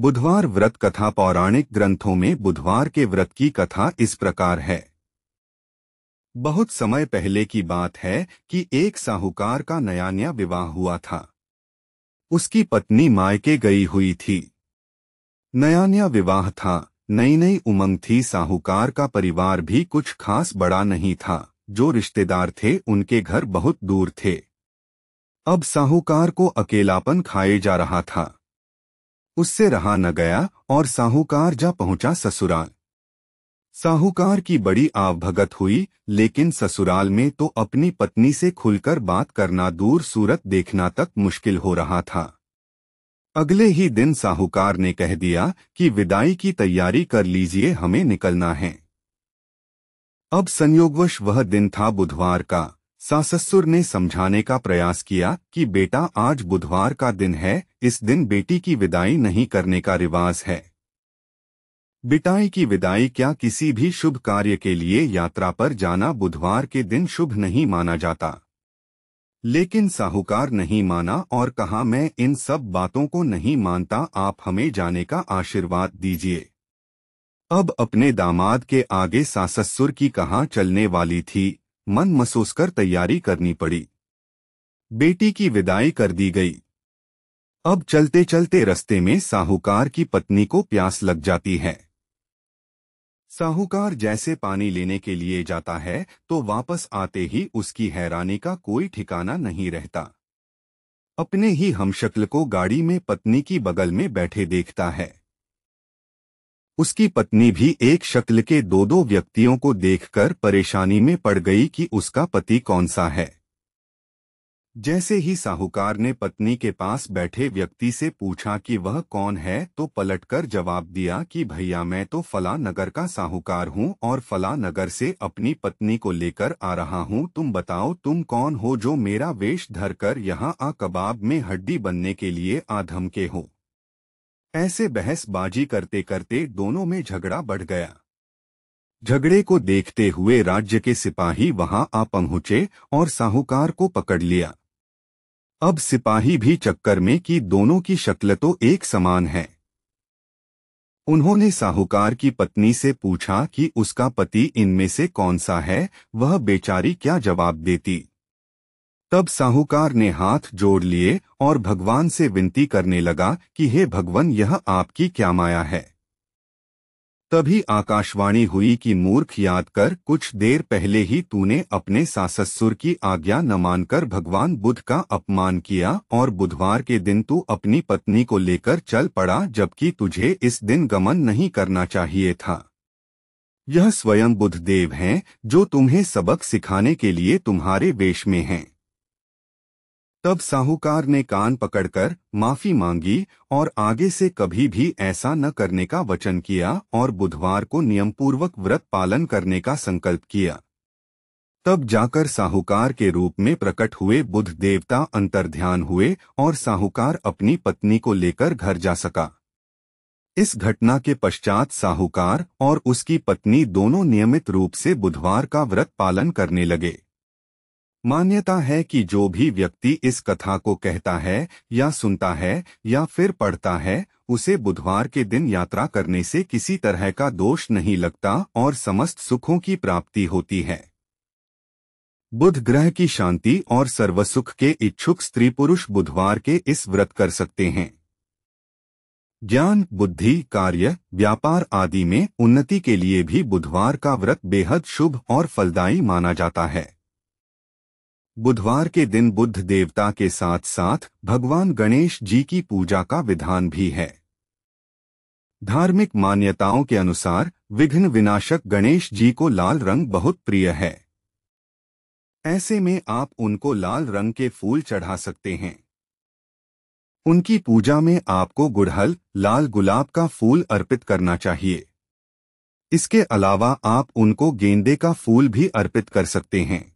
बुधवार व्रत कथा पौराणिक ग्रंथों में बुधवार के व्रत की कथा इस प्रकार है बहुत समय पहले की बात है कि एक साहूकार का नया नया विवाह हुआ था उसकी पत्नी मायके गई हुई थी नया नया विवाह था नई नई उमंग थी साहूकार का परिवार भी कुछ खास बड़ा नहीं था जो रिश्तेदार थे उनके घर बहुत दूर थे अब साहूकार को अकेलापन खाए जा रहा था उससे रहा न गया और साहूकार जा पहुंचा ससुराल साहूकार की बड़ी आवभगत हुई लेकिन ससुराल में तो अपनी पत्नी से खुलकर बात करना दूर सूरत देखना तक मुश्किल हो रहा था अगले ही दिन साहूकार ने कह दिया कि विदाई की तैयारी कर लीजिए हमें निकलना है अब संयोगवश वह दिन था बुधवार का साससुर ने समझाने का प्रयास किया कि बेटा आज बुधवार का दिन है इस दिन बेटी की विदाई नहीं करने का रिवाज है बिटाई की विदाई क्या किसी भी शुभ कार्य के लिए यात्रा पर जाना बुधवार के दिन शुभ नहीं माना जाता लेकिन साहूकार नहीं माना और कहा मैं इन सब बातों को नहीं मानता आप हमें जाने का आशीर्वाद दीजिए अब अपने दामाद के आगे साससुर की कहाँ चलने वाली थी मन महसूस कर तैयारी करनी पड़ी बेटी की विदाई कर दी गई अब चलते चलते रस्ते में साहूकार की पत्नी को प्यास लग जाती है साहूकार जैसे पानी लेने के लिए जाता है तो वापस आते ही उसकी हैरानी का कोई ठिकाना नहीं रहता अपने ही हमशक्ल को गाड़ी में पत्नी की बगल में बैठे देखता है उसकी पत्नी भी एक शक्ल के दो दो व्यक्तियों को देखकर परेशानी में पड़ गई कि उसका पति कौन सा है जैसे ही साहूकार ने पत्नी के पास बैठे व्यक्ति से पूछा कि वह कौन है तो पलटकर जवाब दिया कि भैया मैं तो फला नगर का साहूकार हूँ और फला नगर से अपनी पत्नी को लेकर आ रहा हूँ तुम बताओ तुम कौन हो जो मेरा वेश धरकर यहाँ आ कबाब में हड्डी बनने के लिए आधम के हो ऐसे बहसबाजी करते करते दोनों में झगड़ा बढ़ गया झगड़े को देखते हुए राज्य के सिपाही वहां आ पहुंचे और साहूकार को पकड़ लिया अब सिपाही भी चक्कर में कि दोनों की शक्ल तो एक समान है उन्होंने साहूकार की पत्नी से पूछा कि उसका पति इनमें से कौन सा है वह बेचारी क्या जवाब देती तब साहूकार ने हाथ जोड़ लिए और भगवान से विनती करने लगा कि हे भगवान यह आपकी क्या माया है तभी आकाशवाणी हुई कि मूर्ख याद कर कुछ देर पहले ही तूने अपने साससुर की आज्ञा न मानकर भगवान बुद्ध का अपमान किया और बुधवार के दिन तू अपनी पत्नी को लेकर चल पड़ा जबकि तुझे इस दिन गमन नहीं करना चाहिए था यह स्वयं बुद्धदेव हैं जो तुम्हें सबक सिखाने के लिए तुम्हारे वेश में हैं तब साहूकार ने कान पकड़कर माफी मांगी और आगे से कभी भी ऐसा न करने का वचन किया और बुधवार को नियमपूर्वक व्रत पालन करने का संकल्प किया तब जाकर साहूकार के रूप में प्रकट हुए बुद्ध देवता अंतर्ध्यान हुए और साहूकार अपनी पत्नी को लेकर घर जा सका इस घटना के पश्चात साहूकार और उसकी पत्नी दोनों नियमित रूप से बुधवार का व्रत पालन करने लगे मान्यता है कि जो भी व्यक्ति इस कथा को कहता है या सुनता है या फिर पढ़ता है उसे बुधवार के दिन यात्रा करने से किसी तरह का दोष नहीं लगता और समस्त सुखों की प्राप्ति होती है बुध ग्रह की शांति और सर्वसुख के इच्छुक स्त्री पुरुष बुधवार के इस व्रत कर सकते हैं ज्ञान बुद्धि कार्य व्यापार आदि में उन्नति के लिए भी बुधवार का व्रत बेहद शुभ और फलदायी माना जाता है बुधवार के दिन बुद्ध देवता के साथ साथ भगवान गणेश जी की पूजा का विधान भी है धार्मिक मान्यताओं के अनुसार विघ्न विनाशक गणेश जी को लाल रंग बहुत प्रिय है ऐसे में आप उनको लाल रंग के फूल चढ़ा सकते हैं उनकी पूजा में आपको गुड़हल लाल गुलाब का फूल अर्पित करना चाहिए इसके अलावा आप उनको गेंदे का फूल भी अर्पित कर सकते हैं